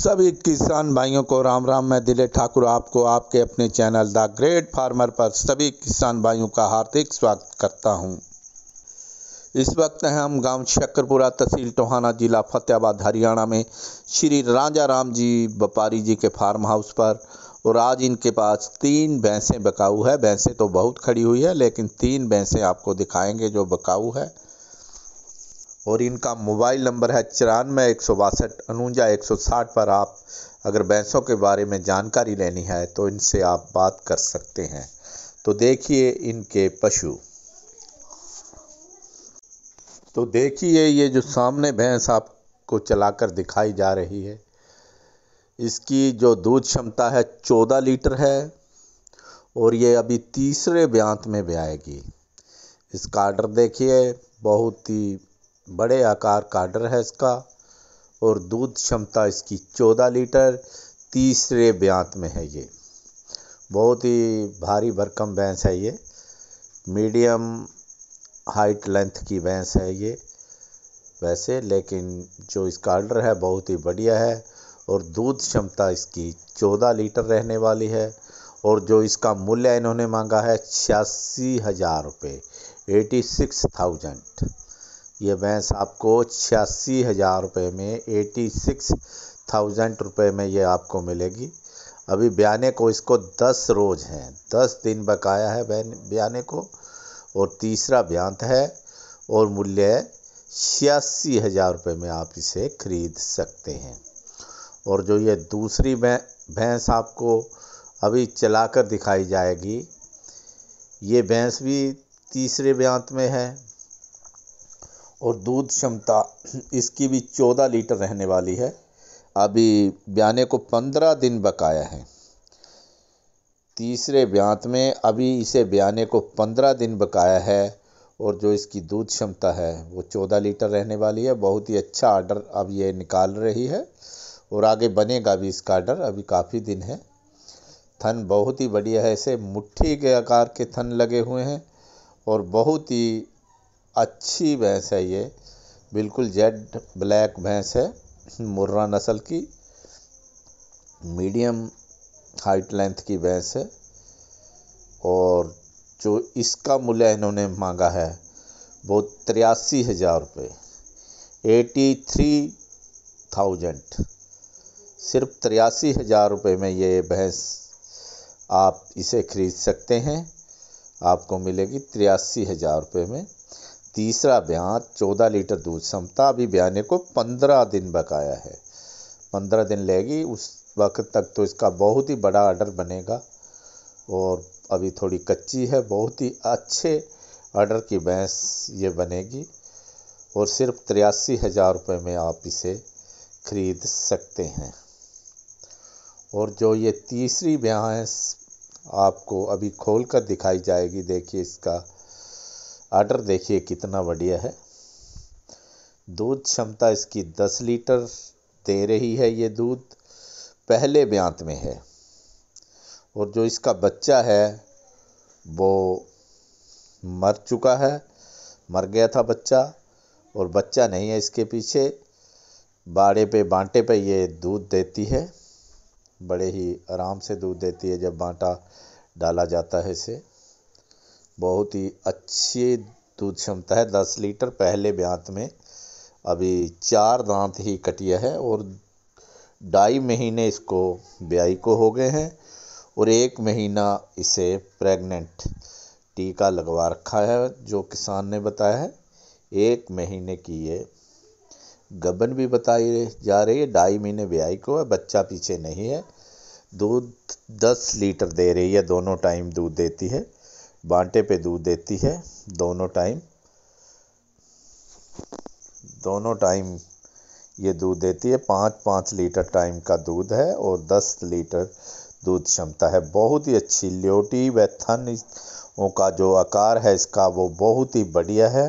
सभी किसान भाइयों को राम राम मैं दिले ठाकुर आपको आपके अपने चैनल द ग्रेट फार्मर पर सभी किसान भाइयों का हार्दिक स्वागत करता हूं। इस वक्त हैं हम गांव शक्करपुरा तहसील टोहाना जिला फतेहाबाद हरियाणा में श्री राजा राम जी व्यापारी जी के फार्म हाउस पर और आज इनके पास तीन भैंसें बकाऊ है भैंसें तो बहुत खड़ी हुई है लेकिन तीन भैंसें आपको दिखाएंगे जो बकाऊ है और इनका मोबाइल नंबर है चौरानवे एक सौ बासठ उनंजा एक सौ साठ पर आप अगर भैंसों के बारे में जानकारी लेनी है तो इनसे आप बात कर सकते हैं तो देखिए इनके पशु तो देखिए ये जो सामने भैंस आपको चलाकर दिखाई जा रही है इसकी जो दूध क्षमता है चौदह लीटर है और ये अभी तीसरे ब्यांत में ब्याएगी इसका आर्डर देखिए बहुत ही बड़े आकार का आर्डर है इसका और दूध क्षमता इसकी चौदह लीटर तीसरे ब्यांत में है ये बहुत ही भारी भरकम भैंस है ये मीडियम हाइट लेंथ की भैंस है ये वैसे लेकिन जो इसका आर्डर है बहुत ही बढ़िया है और दूध क्षमता इसकी चौदह लीटर रहने वाली है और जो इसका मूल्य इन्होंने मांगा है छियासी हज़ार रुपये एटी सिक्स थाउजेंड ये भैंस आपको छियासी हज़ार रुपये में एटी सिक्स थाउजेंड रुपये में ये आपको मिलेगी अभी ब्याने को इसको दस रोज़ हैं दस दिन बकाया है बहन ब्याने को और तीसरा ब्यांत है और मूल्य छियासी हज़ार रुपये में आप इसे खरीद सकते हैं और जो ये दूसरी भैंस आपको अभी चलाकर दिखाई जाएगी ये भैंस भी तीसरे ब्यांत में है और दूध क्षमता इसकी भी चौदह लीटर रहने वाली है अभी ब्याने को पंद्रह दिन बकाया है तीसरे ब्यांत में अभी इसे ब्याने को पंद्रह दिन बकाया है और जो इसकी दूध क्षमता है वो चौदह लीटर रहने वाली है बहुत ही अच्छा आर्डर अब ये निकाल रही है और आगे बनेगा भी इसका आर्डर अभी काफ़ी दिन है थन बहुत ही बढ़िया है ऐसे मुट्ठी के आकार के थन लगे हुए हैं और बहुत ही अच्छी भैंस है ये बिल्कुल जेड ब्लैक भैंस है मुर्रा नस्ल की मीडियम हाइट लेंथ की भैंस है और जो इसका मूल्य इन्होंने मांगा है वो तिरासी हज़ार रुपये एटी थ्री थाउजेंड सिर्फ तिरासी हज़ार रुपये में ये भैंस आप इसे ख़रीद सकते हैं आपको मिलेगी तिरासी हज़ार रुपये में तीसरा ब्याह चौदह लीटर दूध समता अभी ब्याने को पंद्रह दिन बकाया है पंद्रह दिन लेगी उस वक्त तक तो इसका बहुत ही बड़ा आर्डर बनेगा और अभी थोड़ी कच्ची है बहुत ही अच्छे आर्डर की भैंस ये बनेगी और सिर्फ तिरासी हज़ार रुपये में आप इसे खरीद सकते हैं और जो ये तीसरी भैंस आपको अभी खोल कर दिखाई जाएगी देखिए इसका आर्डर देखिए कितना बढ़िया है दूध क्षमता इसकी दस लीटर दे रही है ये दूध पहले ब्यांत में है और जो इसका बच्चा है वो मर चुका है मर गया था बच्चा और बच्चा नहीं है इसके पीछे बाड़े पे बांटे पे ये दूध देती है बड़े ही आराम से दूध देती है जब बांटा डाला जाता है इसे बहुत ही अच्छी दूध क्षमता है दस लीटर पहले ब्यांत में अभी चार दांत ही कटिया है और ढाई महीने इसको ब्याई को हो गए हैं और एक महीना इसे प्रेग्नेंट टीका लगवा रखा है जो किसान ने बताया है एक महीने की ये गबन भी बताई जा रही है ढाई महीने ब्याई को है बच्चा पीछे नहीं है दूध दस लीटर दे रही है दोनों टाइम दूध देती है बांटे पे दूध देती है दोनों टाइम दोनों टाइम ये दूध देती है पाँच पाँच लीटर टाइम का दूध है और दस लीटर दूध क्षमता है बहुत ही अच्छी ल्योटी व थन का जो आकार है इसका वो बहुत ही बढ़िया है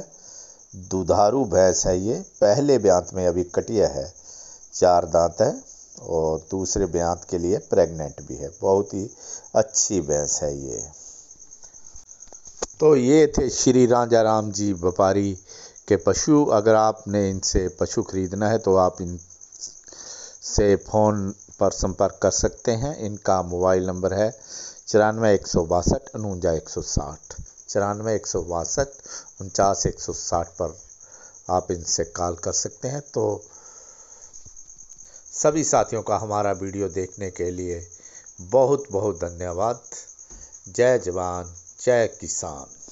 दुधारू भैंस है ये पहले ब्यांत में अभी कटिया है चार दांत है और दूसरे ब्यांत के लिए प्रेग्नेंट भी है बहुत ही अच्छी भैंस है ये तो ये थे श्री राजा राम जी व्यापारी के पशु अगर आपने इनसे पशु खरीदना है तो आप इन से फ़ोन पर संपर्क कर सकते हैं इनका मोबाइल नंबर है चौरानवे एक सौ बासठ उनजा एक सौ साठ चौरानवे एक सौ बासठ उनचास एक सौ साठ पर आप इनसे कॉल कर सकते हैं तो सभी साथियों का हमारा वीडियो देखने के लिए बहुत बहुत धन्यवाद जय जवान जय किसान